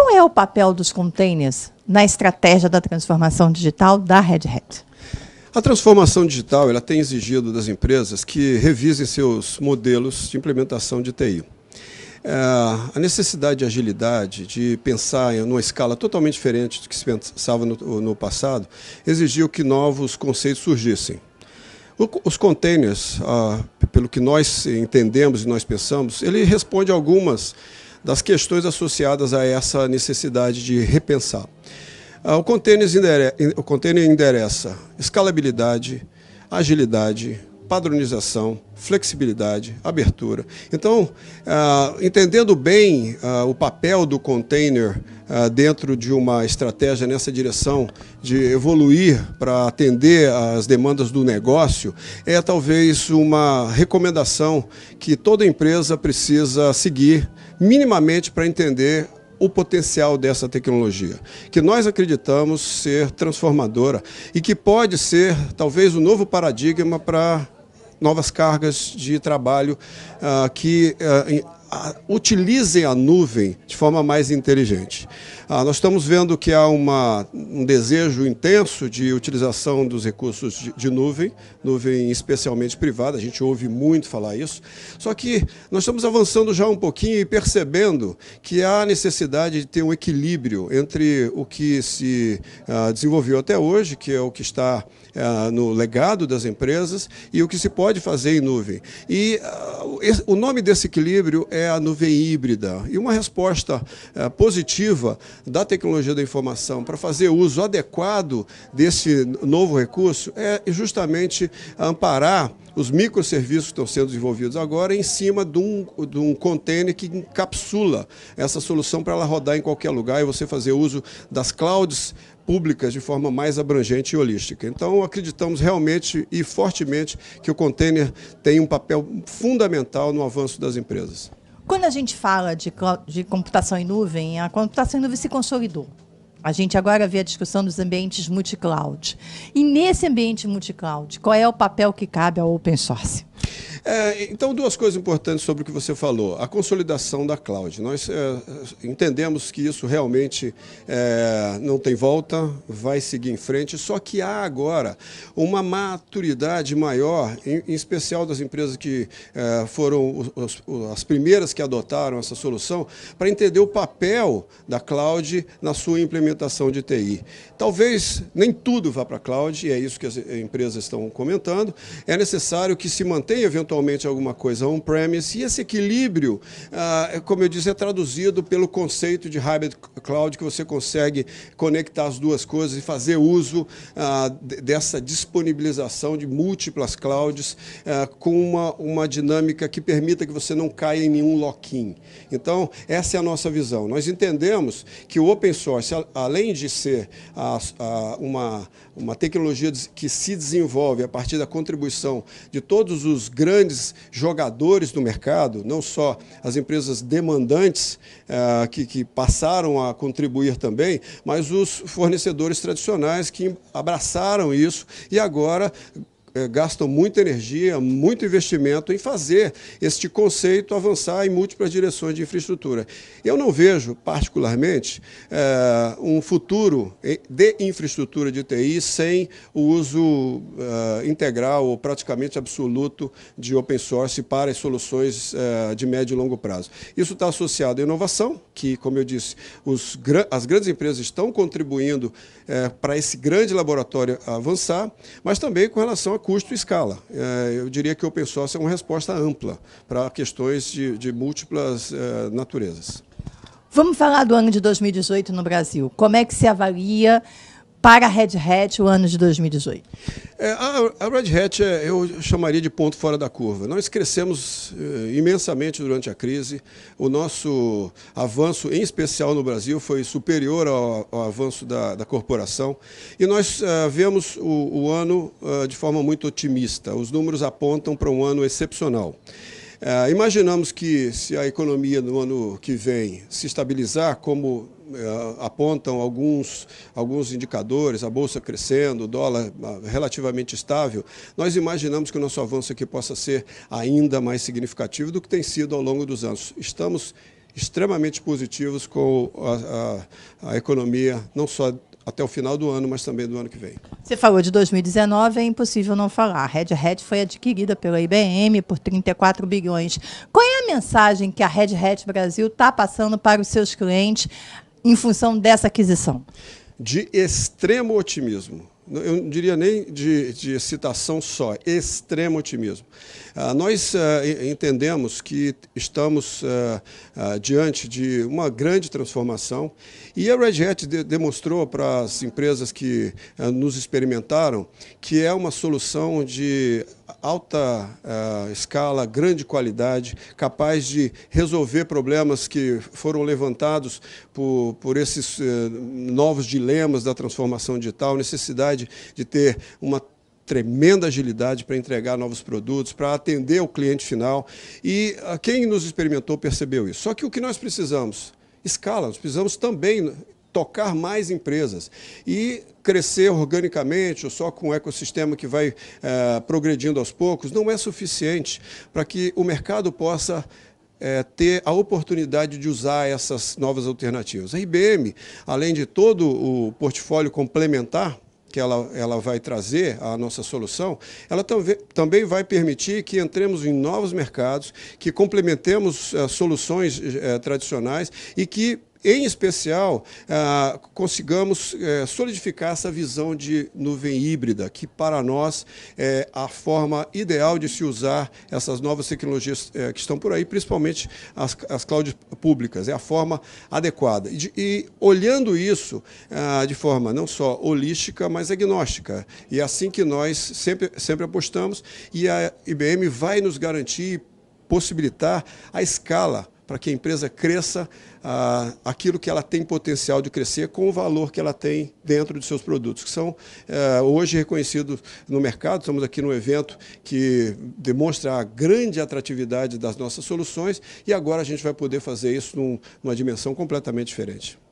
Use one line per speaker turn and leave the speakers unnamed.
Qual é o papel dos containers na estratégia da transformação digital da Red Hat?
A transformação digital ela tem exigido das empresas que revisem seus modelos de implementação de TI. É, eh, a necessidade de agilidade, de pensar em uma escala totalmente diferente do que se pensava no, no passado, exigiu que novos conceitos surgissem. O, os containers, ah, pelo que nós entendemos e nós pensamos, ele responde a algumas das questões associadas a essa necessidade de repensar. Ah, o container endereça escalabilidade, agilidade, padronização, flexibilidade, abertura. Então, ah, entendendo bem ah, o papel do container ah, dentro de uma estratégia nessa direção de evoluir para atender às demandas do negócio, é talvez uma recomendação que toda empresa precisa seguir minimamente para entender o potencial dessa tecnologia, que nós acreditamos ser transformadora e que pode ser talvez o um novo paradigma para novas cargas de trabalho ah, que ah, utilizem a nuvem de forma mais inteligente. Ah, nós estamos vendo que há uma, um desejo intenso de utilização dos recursos de, de, nuvem, nuvem especialmente privada, a gente ouve muito falar isso. Só que nós estamos avançando já um pouquinho e percebendo que há necessidade de ter um equilíbrio entre o que se ah, desenvolveu até hoje, que é o que está ah, no legado das empresas, e o que se pode fazer em nuvem. E ah, o nome desse equilíbrio é é a nuvem híbrida. E uma resposta é, positiva da tecnologia da informação para fazer uso adequado desse novo recurso é justamente amparar os microserviços que estão sendo desenvolvidos agora em cima de um, de um container que encapsula essa solução para ela rodar em qualquer lugar e você fazer uso das clouds públicas de forma mais abrangente e holística. Então, acreditamos realmente e fortemente que o container tem um papel fundamental no avanço das empresas.
Quando a gente fala de, de computação em nuvem, a computação em nuvem se consolidou. A gente agora vê a discussão dos ambientes multi-cloud. E nesse ambiente multi-cloud, qual é o papel que cabe ao open source? É, então,
duas coisas importantes sobre o que você falou. A consolidação da cloud. Nós é, entendemos que isso realmente é, não tem volta, vai seguir em frente, só que há agora uma maturidade maior, em, em especial das empresas que é, foram os, os, as primeiras que adotaram essa solução, para entender o papel da cloud na sua implementação de TI. Talvez nem tudo vá para a cloud, e é isso que as empresas estão comentando. É necessário que se mantenha eventualmente eventualmente alguma coisa on-premise. E esse equilíbrio, ah, é, como eu disse, é traduzido pelo conceito de hybrid cloud, que você consegue conectar as duas coisas e fazer uso ah, dessa disponibilização de múltiplas clouds ah, com uma, uma dinâmica que permita que você não caia em nenhum lock-in. Então, essa é a nossa visão. Nós entendemos que o open source, além de ser uma, uma tecnologia que se desenvolve a partir da contribuição de todos os grandes grandes jogadores do mercado, não só as empresas demandantes uh, que, que passaram a contribuir também, mas os fornecedores tradicionais que abraçaram isso e agora eh, gastam muita energia, muito investimento em fazer este conceito avançar em múltiplas direções de infraestrutura. Eu não vejo, particularmente, eh, um futuro eh, de infraestrutura de TI sem o uso integral ou praticamente absoluto de open source para as soluções de médio e longo prazo. Isso está associado à inovação, que, como eu disse, as grandes empresas estão contribuindo para esse grande laboratório avançar, mas também com relação à custo e escala. É, eu diria que o Open Source é uma resposta ampla para questões de, de múltiplas é, naturezas.
Vamos falar do ano de 2018 no Brasil. Como é que se avalia para a Red Hat o ano de 2018?
É, a, a Red Hat é, eu chamaria de ponto fora da curva. Nós crescemos é, imensamente durante a crise. O nosso avanço, em especial no Brasil, foi superior ao, ao avanço da, da, corporação. E nós eh, vemos o, o ano eh, de forma muito otimista. Os números apontam para um ano excepcional. imaginamos que se a economia no ano que vem se estabilizar, como eh, apontam alguns, alguns indicadores, a bolsa crescendo, o dólar ah, relativamente estável, nós imaginamos que o nosso avanço aqui possa ser ainda mais significativo do que tem sido ao longo dos anos. Estamos extremamente positivos com a, a, a economia, não só até o final do ano, mas também do ano que vem.
Você falou de 2019, é impossível não falar. A Red Hat foi adquirida pela IBM por 34 bilhões. Qual é a mensagem que a Red Hat Brasil está passando para os seus clientes em função dessa aquisição?
De extremo otimismo. Eu não diria nem de, de só, extremo otimismo. Ah, nós ah, entendemos que estamos ah, ah, diante de uma grande transformação e a Red Hat de, demonstrou para as empresas que ah, nos experimentaram que é uma solução de alta uh, escala, grande qualidade, capaz de resolver problemas que foram levantados por, por esses uh, novos dilemas da transformação digital, necessidade de ter uma tremenda agilidade para entregar novos produtos, para atender o cliente final. E uh, quem nos experimentou percebeu isso. Só que o que nós precisamos? Escala, nós precisamos também tocar mais empresas e crescer organicamente ou só com um ecossistema que vai é, progredindo aos poucos não é suficiente para que o mercado possa é, ter a oportunidade de usar essas novas alternativas. A IBM, além de todo o portfólio complementar que ela, ela vai trazer à nossa solução, ela também também vai permitir que entremos em novos mercados, que complementemos eh, soluções tradicionais e que em especial, ah, consigamos eh, solidificar essa visão de nuvem híbrida, que para nós é a forma ideal de se usar essas novas tecnologias eh, que estão por aí, principalmente as, as clouds públicas, é a forma adequada. E, de, e olhando isso ah, de forma não só holística, mas agnóstica. E é assim que nós sempre, sempre apostamos e a IBM vai nos garantir possibilitar a escala para que a empresa cresça ah, aquilo que ela tem potencial de crescer com o valor que ela tem dentro de seus produtos, que são ah, hoje reconhecidos no mercado. Estamos aqui num evento que demonstra a grande atratividade das nossas soluções e agora a gente vai poder fazer isso num, numa dimensão completamente diferente.